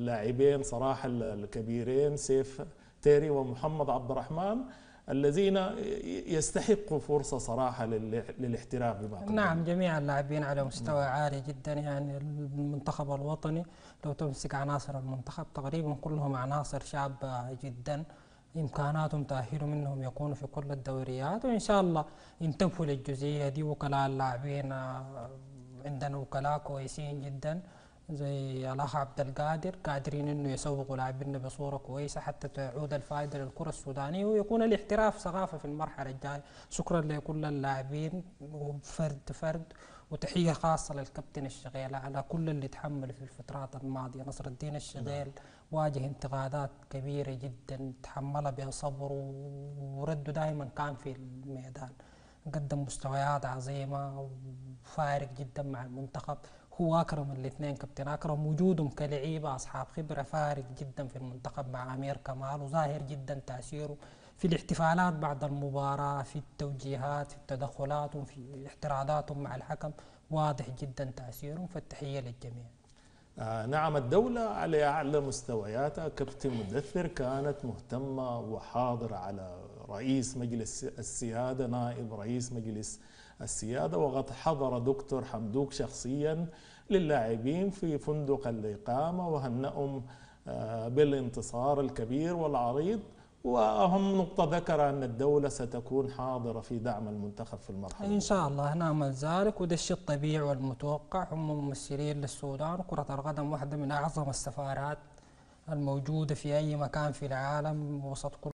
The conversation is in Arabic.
اللاعبين صراحه الكبيرين سيف تيري ومحمد عبد الرحمن الذين يستحقوا فرصه صراحه للاحتراف بما نعم جميع اللاعبين على مستوى نعم. عالي جدا يعني المنتخب الوطني لو تمسك عناصر المنتخب تقريبا كلهم عناصر شابه جدا امكاناتهم تاهلهم منهم يكونوا في كل الدوريات وان شاء الله ينتفوا للجزئيه دي وكلاء اللاعبين آه، عندنا وكلاء كويسين جدا زي الاخ عبد القادر قادرين انه يسوقوا لاعبنا بصوره كويسه حتى تعود الفائده للكره السودانيه ويكون الاحتراف ثقافه في المرحله الجايه شكرا لكل اللاعبين وفرد فرد وتحيه خاصه للكابتن الشغيل على كل اللي تحمل في الفترات الماضيه نصر الدين الشغيل نعم. واجه انتقادات كبيره جدا تحملها بصبر ورده دائما كان في الميدان قدم مستويات عظيمه وفارق جدا مع المنتخب هو اكرم الاثنين كابتن اكرم وجودهم كلعيبه اصحاب خبره فارق جدا في المنتخب مع امير كمال وظاهر جدا تاثيره في الاحتفالات بعد المباراه في التوجيهات في التدخلات وفي اعتراضاتهم مع الحكم واضح جدا تاثيرهم فالتحيه للجميع آه، نعم الدولة على أعلى مستوياتها كابتن مدثر كانت مهتمة وحاضرة على رئيس مجلس السيادة نائب رئيس مجلس السيادة وقد حضر دكتور حمدوك شخصيا للاعبين في فندق الإقامة وهنأهم آه، بالانتصار الكبير والعريض واهم نقطه ذكر ان الدوله ستكون حاضره في دعم المنتخب في المرحله ان شاء الله نامل ذلك وده الشيء الطبيعي والمتوقع هم ممثلين للسودان كره القدم واحده من اعظم السفارات الموجوده في اي مكان في العالم وسط كل